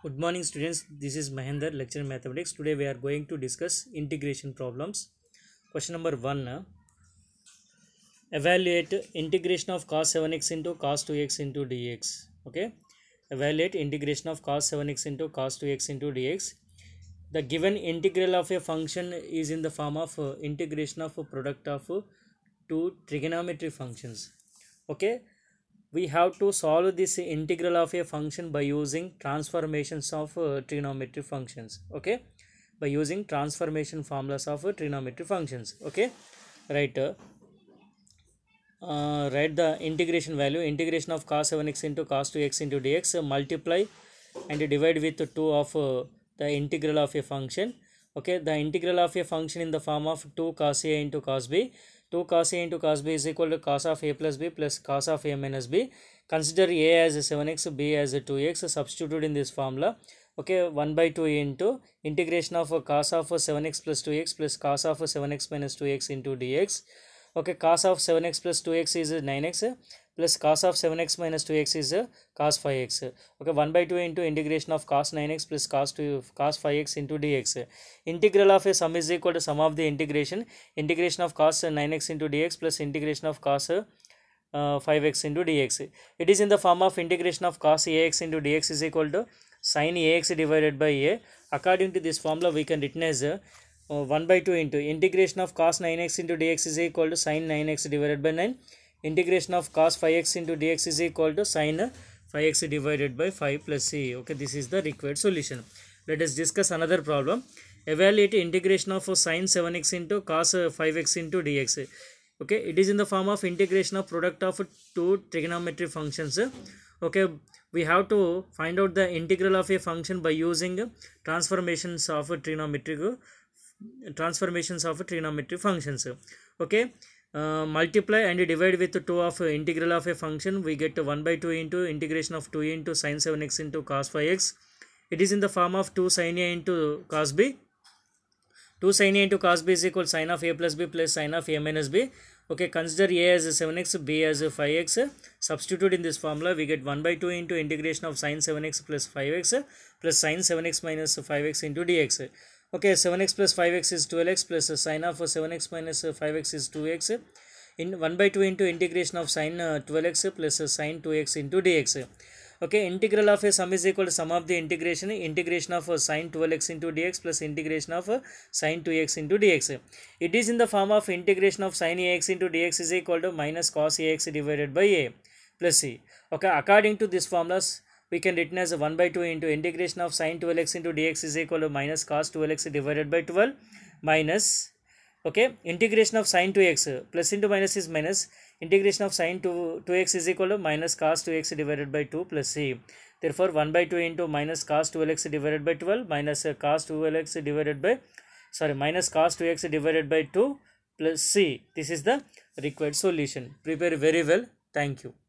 Good morning students, this is Mahender, Lecture in mathematics. Today we are going to discuss integration problems. Question number 1. Uh, evaluate integration of cos 7x into cos 2x into dx. Okay. Evaluate integration of cos 7x into cos 2x into dx. The given integral of a function is in the form of uh, integration of a product of uh, two trigonometry functions. Okay we have to solve this integral of a function by using transformations of uh, trigonometric functions okay by using transformation formulas of uh, trigonometric functions okay right uh, uh write the integration value integration of cos 7x into cos 2x into dx uh, multiply and divide with 2 of uh, the integral of a function okay the integral of a function in the form of 2 cos a into cos b 2 cos A into cos B is equal to cos of A plus B plus cos of A minus B. Consider A as a 7x, B as a 2x substituted in this formula. Okay, 1 by 2 into integration of cos of 7x plus 2x plus cos of 7x minus 2x into dx okay cos of 7x plus 2x is 9x plus cos of 7x minus 2x is cos 5x okay 1 by 2 into integration of cos 9x plus cos 2 cos 5x into dx integral of a sum is equal to sum of the integration integration of cos 9x into dx plus integration of cos uh, 5x into dx. It is in the form of integration of cos ax into dx is equal to sin ax divided by a. According to this formula, we can written as uh, uh, 1 by 2 into integration of cos 9x into dx is equal to sin 9x divided by 9 integration of cos 5x into dx is equal to sin 5x divided by 5 plus c okay this is the required solution let us discuss another problem evaluate integration of sin 7x into cos 5x into dx okay it is in the form of integration of product of two trigonometry functions okay we have to find out the integral of a function by using transformations of trigonometric transformations of trigonometry functions okay uh, multiply and divide with 2 of integral of a function we get 1 by 2 into integration of 2 into sine 7x into cos 5x it is in the form of 2 sine a into cos b 2 sine a into cos b is equal sine of a plus b plus sine of a minus b okay consider a as 7x b as 5x substitute in this formula we get 1 by 2 into integration of sine 7x plus 5x plus sine 7x minus 5x into dx okay 7x plus 5x is 12x plus uh, sine of 7x minus 5x is 2x in 1 by 2 into integration of sine 12x uh, plus sine 2x into dx okay integral of a sum is equal to sum of the integration integration of sine 12x into dx plus integration of sine 2x into dx it is in the form of integration of sine ax into dx is equal to minus cos ax divided by a plus c okay according to this formulas we can written as 1 by 2 into integration of sine 12x into dx is equal to minus cos 2x divided by 12 minus okay integration of sine 2x plus into minus is minus integration of sine 2 2x is equal to minus cos 2x divided by 2 plus c therefore 1 by 2 into minus cos 2x divided by 12 minus cos 2x divided by sorry minus cos 2x divided by 2 plus c this is the required solution prepare very well thank you